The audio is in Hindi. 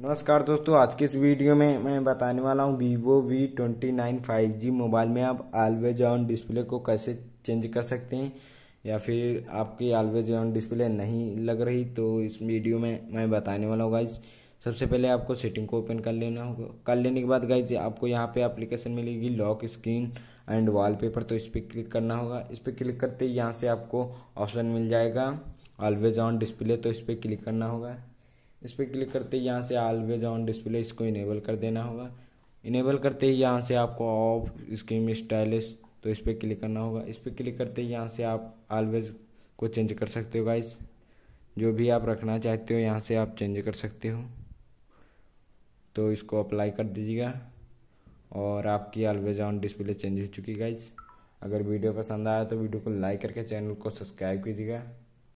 नमस्कार दोस्तों आज के इस वीडियो में मैं बताने वाला हूँ Vivo V twenty nine five G mobile में आप ऑलवेज ऑन डिस्प्ले को कैसे चेंज कर सकते हैं या फिर आपकी ऑलवेज ऑन डिस्प्ले नहीं लग रही तो इस वीडियो में मैं बताने वाला हूँ गाइज सबसे पहले आपको सेटिंग को ओपन कर लेना होगा कर लेने के बाद गाइज आपको यहाँ पे एप्लीकेशन मिलेगी लॉक स्क्रीन एंड वॉलपेपर तो इस पर क्लिक करना होगा इस पर क्लिक करते ही यहाँ से आपको ऑप्शन मिल जाएगा ऑलवेज ऑन डिस्प्ले तो इस पर क्लिक करना होगा इस पर क्लिक करते ही यहाँ से आलवेज ऑन डिस्प्ले इसको इनेबल कर देना होगा इनेबल करते ही यहाँ से आपको ऑफ स्क्रीन स्टाइलिश तो इस पर क्लिक करना होगा इस पर क्लिक करते ही यहाँ से आप आलवेज को चेंज कर सकते हो गाइस जो भी आप रखना चाहते हो यहाँ से आप चेंज कर सकते हो तो इसको अप्लाई कर दीजिएगा और आपकी ऑलवेज ऑन डिस्प्ले चेंज हो चुकी है गाइज अगर वीडियो पसंद आया तो वीडियो को लाइक करके चैनल को सब्सक्राइब कीजिएगा